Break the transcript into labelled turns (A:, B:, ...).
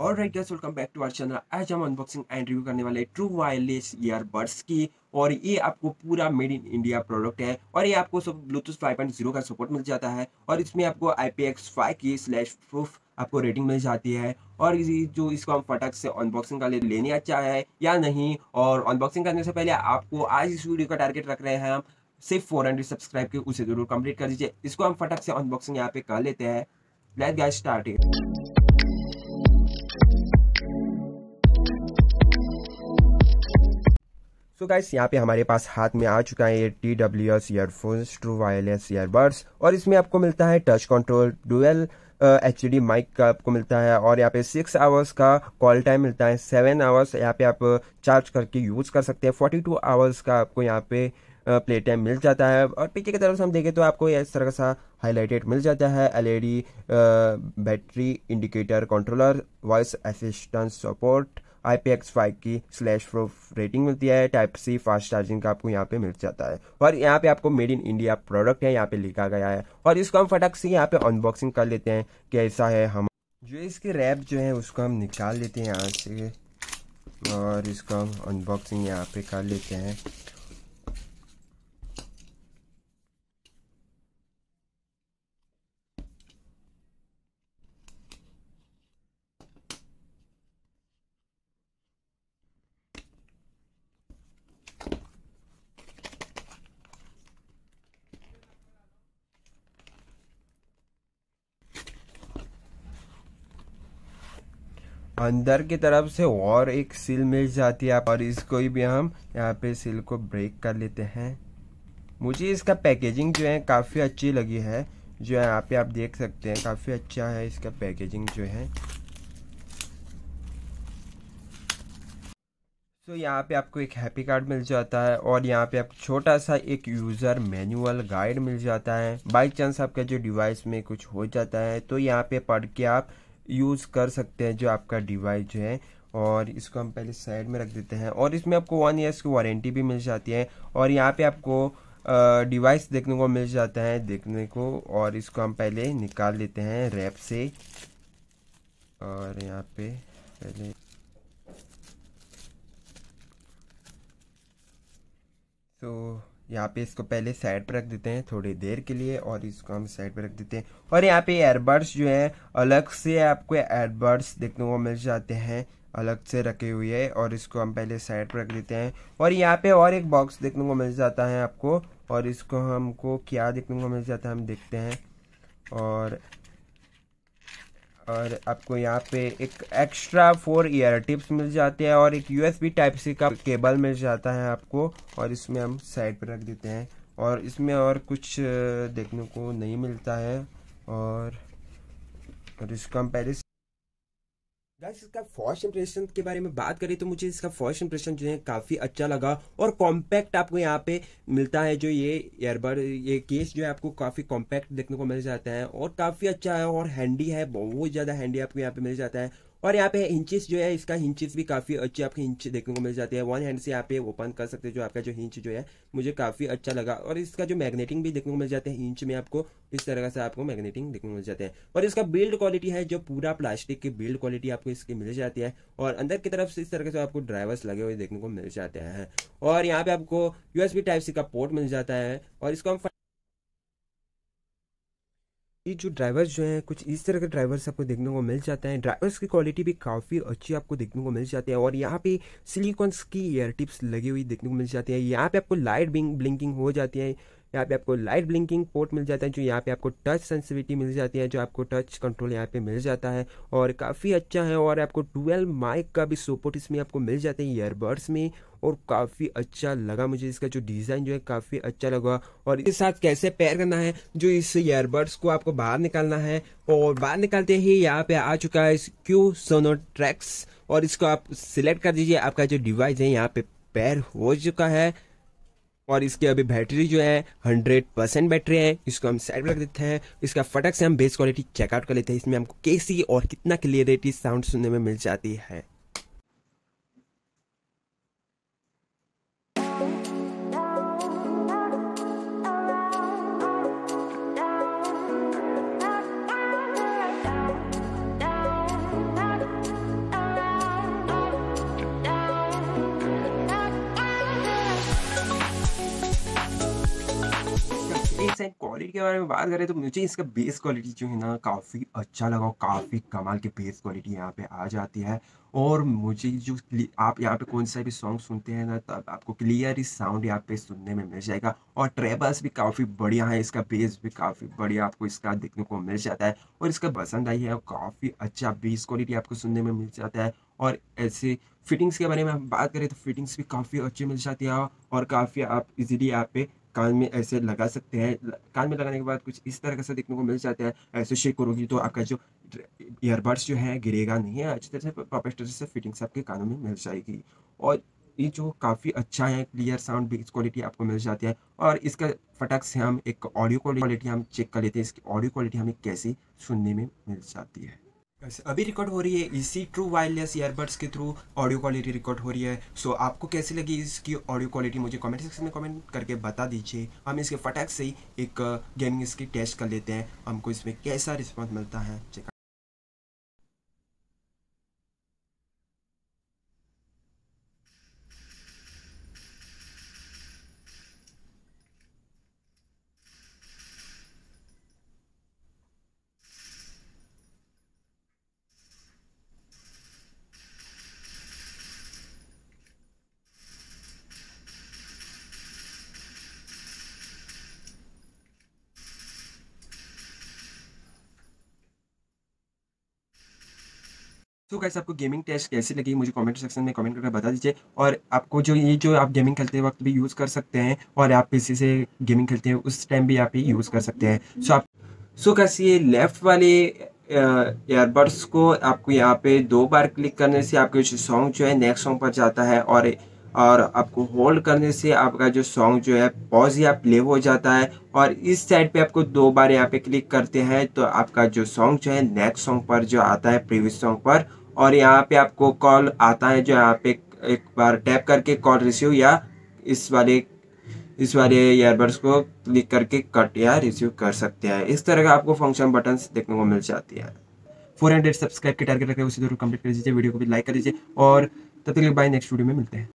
A: और right guys welcome back to our channel आज हम अनबॉक्सिंग एंड रिव्यू करने वाले ट्रू वायरलेस ईयरबड्स की और ये आपको पूरा मेड इन इंडिया प्रोडक्ट है और ये आपको सब ब्लूटूथ 5.0 का सपोर्ट मिल जाता है और इसमें आपको आई पी एक्स फाइव की स्लैश प्रूफ आपको रेटिंग मिल जाती है और जो इसको हम फटक से अनबॉक्सिंग का लेने अच्छा है या नहीं और अनबॉक्सिंग करने से पहले आपको आज इस वीडियो का टारगेट रख रहे हैं हम सिर्फ फोर हंड्रेड सब्सक्राइब के उसे जरूर कम्प्लीट कर दीजिए इसको हम फटक से अनबॉक्सिंग यहाँ पे कर लेते हैं let guys starting so guys यहाँ पे हमारे पास हाथ में आ चुका है ये T W S earphones true wireless earbuds और इसमें आपको मिलता है touch control dual H D mic का आपको मिलता है और यहाँ पे सिक्स आवर्स का कॉल टाइम मिलता है सेवन आवर्स यहाँ पे आप चार्ज करके यूज़ कर सकते हैं फोर्टी टू आवर्स का आपको यहाँ पे प्ले टाइम मिल जाता है और पीछे की तरफ से हम देखें तो आपको इस तरह सा हाईलाइटेड मिल जाता है LED battery indicator controller voice assistance support I P X five की स्लैश प्रूफ रेटिंग मिलती है टाइप सी फास्ट चार्जिंग का आपको यहाँ पे मिल जाता है और यहाँ पे आपको मेड इन इंडिया प्रोडक्ट है यहाँ पे लिखा गया है और इसको हम फटक से यहाँ पे अनबॉक्सिंग कर लेते हैं कैसा है हम जो इसकी रैप जो है उसको हम निकाल लेते हैं यहाँ से और इसको हम अनबॉक्सिंग यहाँ पे कर लेते हैं अंदर की तरफ से और एक सील मिल जाती है और इसको भी हम यहाँ पे सील को ब्रेक कर लेते हैं मुझे इसका पैकेजिंग जो है काफ़ी अच्छी लगी है जो है यहाँ पे आप देख सकते हैं काफ़ी अच्छा है इसका पैकेजिंग जो है तो यहाँ पे आपको एक हैप्पी कार्ड मिल जाता है और यहाँ पे आपको छोटा सा एक यूज़र मैनुअल गाइड मिल जाता है बाई चांस आपका जो डिवाइस में कुछ हो जाता है तो यहाँ पे पढ़ के आप यूज़ कर सकते हैं जो आपका डिवाइस जो है और इसको हम पहले साइड में रख देते हैं और इसमें आपको वन ईयर्स की वारंटी भी मिल जाती है और यहाँ पे आपको डिवाइस देखने को मिल जाता है देखने को और इसको हम पहले निकाल लेते हैं रैप से और यहाँ पे पहले तो यहाँ पे इसको पहले साइड पर रख देते हैं थोड़ी देर के लिए और इसको हम साइड पर रख देते हैं और यहाँ पे एयरबड्स जो है अलग से आपको एयरबड्स देखने को मिल जाते हैं अलग से रखे हुए है और इसको हम पहले साइड पर रख देते हैं और यहाँ पे और एक बॉक्स देखने को मिल जाता है आपको और इसको हमको क्या देखने को मिल जाता है हम देखते हैं और और आपको यहाँ पे एक एक्स्ट्रा फोर ईयर टिप्स मिल जाते हैं और एक यूएसबी टाइप सी का केबल मिल जाता है आपको और इसमें हम साइड पर रख देते हैं और इसमें और कुछ देखने को नहीं मिलता है और और इस कंपेरिजन इसका फर्स्ट इंप्रेशन के बारे में बात करें तो मुझे इसका फर्स्ट इंप्रेशन जो है काफ़ी अच्छा लगा और कॉम्पैक्ट आपको यहाँ पे मिलता है जो ये एयरबड ये केस जो है आपको काफ़ी कॉम्पैक्ट देखने को मिल जाता है और काफ़ी अच्छा है और हैंडी है बहुत ज़्यादा हैंडी आपको यहाँ पे मिल जाता है और यहाँ पे इंचेस जो है इसका इंचिस भी काफ़ी अच्छी आपके इंच देखने को मिल जाती है वन हैंड से यहाँ पे ओपन कर सकते हैं जो आपका जो हिंच जो है मुझे काफ़ी अच्छा लगा और इसका जो मैग्नेटिंग भी देखने को मिल जाता है इंच में आपको इस तरह से आपको मैग्नेटिंग देखने को मिल जाते हैं और इसका बिल्ड क्वालिटी है जो पूरा प्लास्टिक की बिल्ड क्वालिटी आपको इसकी मिल जाती है और अंदर की तरफ से इस तरह से आपको ड्राइवर्स लगे हुए देखने को मिल जाते हैं और यहाँ पे आपको यूएसबी टाइप सी का पोर्ट मिल जाता है और इसको हम ये जो ड्राइवर्स जो हैं कुछ इस तरह के ड्राइवर्स आपको देखने को मिल जाते हैं ड्राइवर्स की क्वालिटी भी काफ़ी अच्छी आपको देखने को मिल जाती है और यहाँ पे सिलिकॉन्स की एयर टिप्स लगी हुई देखने को मिल जाती है यहाँ पे आपको लाइट ब्लिंकिंग हो जाती है यहाँ पे आपको लाइट ब्लिंकिंग पोर्ट मिल जाता है जो यहाँ पे आपको टच सेंसिविटी मिल जाती है जो आपको टच कंट्रोल यहाँ पे मिल जाता है और काफ़ी अच्छा है और आपको ट्वेल्व माइक का भी सपोर्ट इसमें आपको मिल जाता है ईयरबड्स में और काफ़ी अच्छा लगा मुझे इसका जो डिज़ाइन जो है काफ़ी अच्छा लगा और इसके साथ कैसे पैर करना है जो इस ईयरबड्स को आपको बाहर निकालना है और बाहर निकालते ही यहाँ पे आ चुका है क्यू सोनो ट्रैक्स और इसको आप सिलेक्ट कर दीजिए आपका जो डिवाइस है यहाँ पे पैर हो चुका है और इसकी अभी बैटरी जो है हंड्रेड परसेंट बैटरी है इसको हम साइड रख देते हैं इसका फटक से हम बेस क्वालिटी चेकआउट कर लेते हैं इसमें हमको कैसी और कितना क्लियरिटी साउंड सुनने में मिल जाती है से क्वालिटी के बारे में बात करें तो मुझे इसका बेस क्वालिटी जो है ना काफ़ी अच्छा लगा काफ़ी कमाल की बेस क्वालिटी यहाँ पे आ जाती है और मुझे जो आप यहाँ पे कौन सा भी सॉन्ग सुनते हैं ना तब आपको क्लियर साउंड यहाँ पे सुनने में मिल जाएगा और ट्रेबल्स भी काफ़ी बढ़िया है इसका बेस भी काफ़ी बढ़िया आपको इसका देखने को मिल जाता है और इसका पसंद आई है काफ़ी अच्छा बेस क्वालिटी आपको सुनने में मिल जाता है और ऐसे फिटिंग्स के बारे में हम बात करें तो फिटिंग्स भी काफ़ी अच्छी मिल जाती है और काफ़ी आप इजीली यहाँ पे कान में ऐसे लगा सकते हैं कान में लगाने के बाद कुछ इस तरह का देखने को मिल जाता है ऐसे शेक करोगी तो आपका जो ईयरबड्स जो है गिरेगा नहीं है अच्छी तरह से प्रॉपर तरह से फिटिंग्स आपके कानों में मिल जाएगी और ये जो काफ़ी अच्छा है क्लियर साउंड बेस क्वालिटी आपको मिल जाती है और इसका फटक से हम एक ऑडियो क्वालिटी हम चेक कर लेते हैं इसकी ऑडियो क्वालिटी हमें कैसी सुनने में मिल जाती है अभी रिकॉर्ड हो रही है इसी ट्रू वायरलेस ईयरबड्स के थ्रू ऑडियो क्वालिटी रिकॉर्ड हो रही है सो आपको कैसी लगी इसकी ऑडियो क्वालिटी मुझे कमेंट सेक्शन में कमेंट करके बता दीजिए हम इसके फटाक से ही एक गेमिंग इसकी टेस्ट कर लेते हैं हमको इसमें कैसा रिस्पॉन्स मिलता है चेक तो कैसे आपको गेमिंग टेस्ट कैसी लगी मुझे कमेंट सेक्शन में कमेंट करके बता दीजिए और आपको जो ये जो आप गेमिंग खेलते वक्त भी यूज़ कर सकते हैं और आप पीसी से गेमिंग खेलते हैं उस टाइम भी आप ये यूज़ कर सकते हैं सो आप सो कैसे ये लेफ़्ट वाले एयरबड्स को आपको यहाँ पे दो बार क्लिक करने से आपके जो सॉन्ग जो है नेक्स्ट सॉन्ग पर जाता है और और आपको होल्ड करने से आपका जो सॉन्ग जो है पॉज या प्ले हो जाता है और इस साइड पे आपको दो बार यहाँ पे क्लिक करते हैं तो आपका जो सॉन्ग जो है नेक्स्ट सॉन्ग पर जो आता है प्रीवियस सॉन्ग पर और यहाँ पे आपको कॉल आता है जो यहाँ पे एक बार टैप करके कॉल रिसीव या इस वाले इस वाले ईयरबड्स को क्लिक करके कट या रिसीव कर सकते हैं इस तरह का आपको फंक्शन बटन देखने को मिल जाती है फोर हंड्रेड सब्सक्राइब के टारगेट रखते हैं उसी जरूर कंप्लीट कर दीजिए वीडियो को भी लाइक कर दीजिए और तब तक बाय नेक्स्ट वीडियो में मिलते हैं